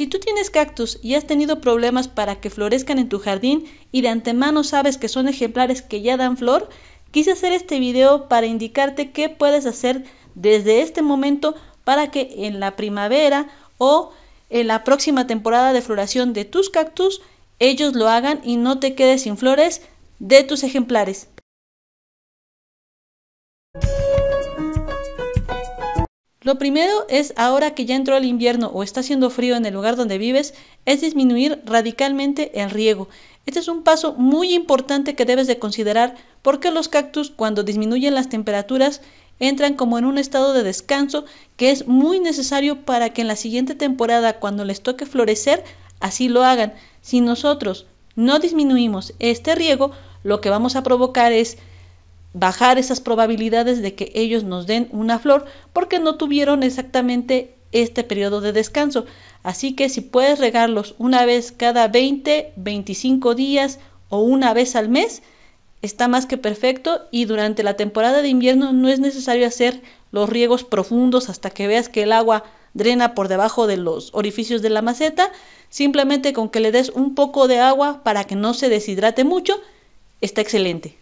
Si tú tienes cactus y has tenido problemas para que florezcan en tu jardín y de antemano sabes que son ejemplares que ya dan flor, quise hacer este video para indicarte qué puedes hacer desde este momento para que en la primavera o en la próxima temporada de floración de tus cactus ellos lo hagan y no te quedes sin flores de tus ejemplares. Lo primero es, ahora que ya entró el invierno o está haciendo frío en el lugar donde vives, es disminuir radicalmente el riego. Este es un paso muy importante que debes de considerar porque los cactus cuando disminuyen las temperaturas entran como en un estado de descanso que es muy necesario para que en la siguiente temporada cuando les toque florecer así lo hagan. Si nosotros no disminuimos este riego, lo que vamos a provocar es bajar esas probabilidades de que ellos nos den una flor porque no tuvieron exactamente este periodo de descanso. Así que si puedes regarlos una vez cada 20, 25 días o una vez al mes, está más que perfecto y durante la temporada de invierno no es necesario hacer los riegos profundos hasta que veas que el agua drena por debajo de los orificios de la maceta, simplemente con que le des un poco de agua para que no se deshidrate mucho, está excelente.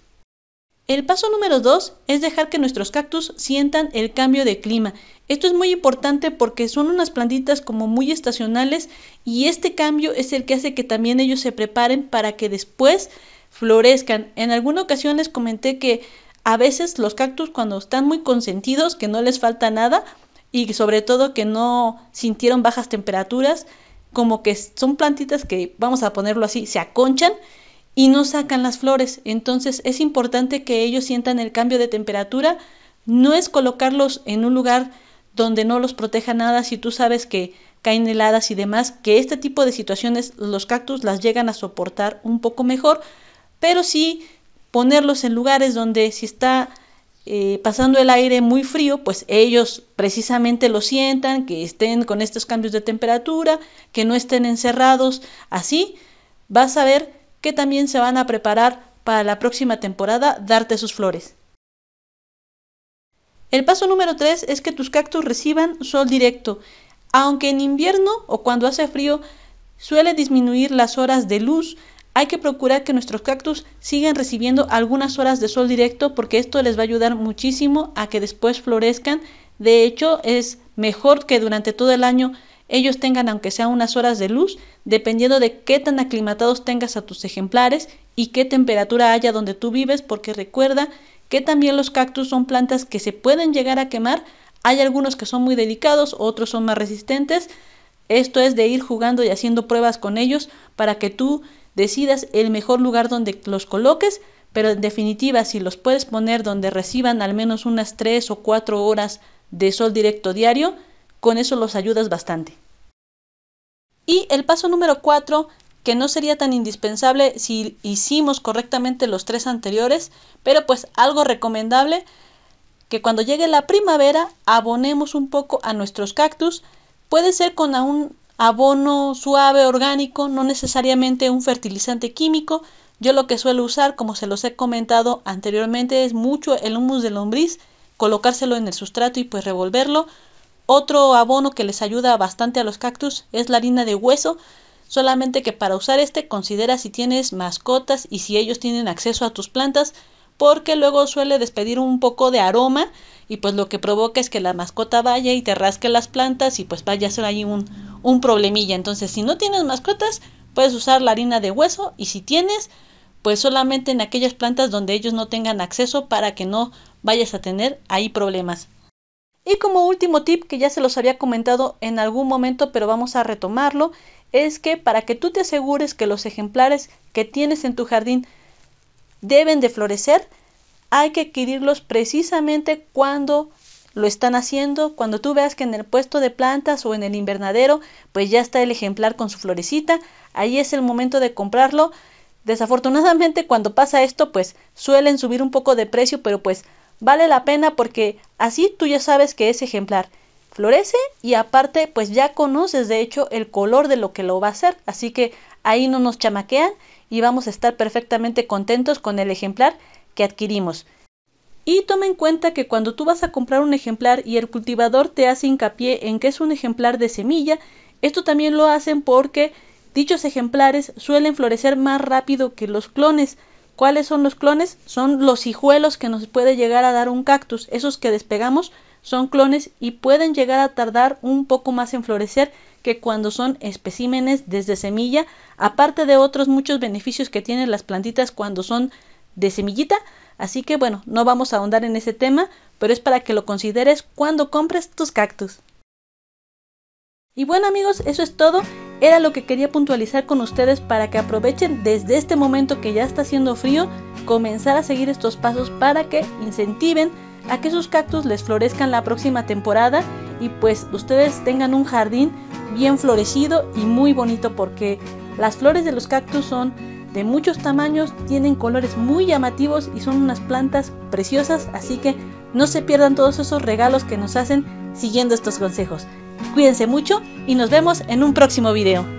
El paso número dos es dejar que nuestros cactus sientan el cambio de clima. Esto es muy importante porque son unas plantitas como muy estacionales y este cambio es el que hace que también ellos se preparen para que después florezcan. En alguna ocasión les comenté que a veces los cactus cuando están muy consentidos, que no les falta nada y sobre todo que no sintieron bajas temperaturas, como que son plantitas que, vamos a ponerlo así, se aconchan y no sacan las flores. Entonces es importante que ellos sientan el cambio de temperatura. No es colocarlos en un lugar donde no los proteja nada si tú sabes que caen heladas y demás, que este tipo de situaciones los cactus las llegan a soportar un poco mejor, pero sí ponerlos en lugares donde si está eh, pasando el aire muy frío, pues ellos precisamente lo sientan, que estén con estos cambios de temperatura, que no estén encerrados, así vas a ver que también se van a preparar para la próxima temporada darte sus flores. El paso número 3 es que tus cactus reciban sol directo. Aunque en invierno o cuando hace frío suele disminuir las horas de luz, hay que procurar que nuestros cactus sigan recibiendo algunas horas de sol directo porque esto les va a ayudar muchísimo a que después florezcan. De hecho, es mejor que durante todo el año ellos tengan aunque sea unas horas de luz, dependiendo de qué tan aclimatados tengas a tus ejemplares y qué temperatura haya donde tú vives, porque recuerda que también los cactus son plantas que se pueden llegar a quemar, hay algunos que son muy delicados, otros son más resistentes, esto es de ir jugando y haciendo pruebas con ellos para que tú decidas el mejor lugar donde los coloques, pero en definitiva si los puedes poner donde reciban al menos unas 3 o 4 horas de sol directo diario, con eso los ayudas bastante. Y el paso número 4, que no sería tan indispensable si hicimos correctamente los tres anteriores, pero pues algo recomendable, que cuando llegue la primavera abonemos un poco a nuestros cactus, puede ser con un abono suave orgánico, no necesariamente un fertilizante químico. Yo lo que suelo usar, como se los he comentado anteriormente, es mucho el humus de lombriz, colocárselo en el sustrato y pues revolverlo otro abono que les ayuda bastante a los cactus es la harina de hueso, solamente que para usar este considera si tienes mascotas y si ellos tienen acceso a tus plantas, porque luego suele despedir un poco de aroma y pues lo que provoca es que la mascota vaya y te rasque las plantas y pues vaya a ser ahí un, un problemilla. Entonces, si no tienes mascotas, puedes usar la harina de hueso y si tienes, pues solamente en aquellas plantas donde ellos no tengan acceso para que no vayas a tener ahí problemas. Y como último tip que ya se los había comentado en algún momento, pero vamos a retomarlo, es que para que tú te asegures que los ejemplares que tienes en tu jardín deben de florecer, hay que adquirirlos precisamente cuando lo están haciendo, cuando tú veas que en el puesto de plantas o en el invernadero, pues ya está el ejemplar con su florecita, ahí es el momento de comprarlo. Desafortunadamente cuando pasa esto, pues suelen subir un poco de precio, pero pues Vale la pena porque así tú ya sabes que ese ejemplar. Florece y aparte pues ya conoces de hecho el color de lo que lo va a hacer. Así que ahí no nos chamaquean y vamos a estar perfectamente contentos con el ejemplar que adquirimos. Y toma en cuenta que cuando tú vas a comprar un ejemplar y el cultivador te hace hincapié en que es un ejemplar de semilla, esto también lo hacen porque dichos ejemplares suelen florecer más rápido que los clones, ¿Cuáles son los clones? Son los hijuelos que nos puede llegar a dar un cactus. Esos que despegamos son clones y pueden llegar a tardar un poco más en florecer que cuando son especímenes desde semilla, aparte de otros muchos beneficios que tienen las plantitas cuando son de semillita. Así que bueno, no vamos a ahondar en ese tema, pero es para que lo consideres cuando compres tus cactus. Y bueno amigos, eso es todo. Era lo que quería puntualizar con ustedes para que aprovechen desde este momento que ya está haciendo frío, comenzar a seguir estos pasos para que incentiven a que sus cactus les florezcan la próxima temporada y pues ustedes tengan un jardín bien florecido y muy bonito porque las flores de los cactus son de muchos tamaños, tienen colores muy llamativos y son unas plantas preciosas, así que no se pierdan todos esos regalos que nos hacen siguiendo estos consejos. Cuídense mucho y nos vemos en un próximo video.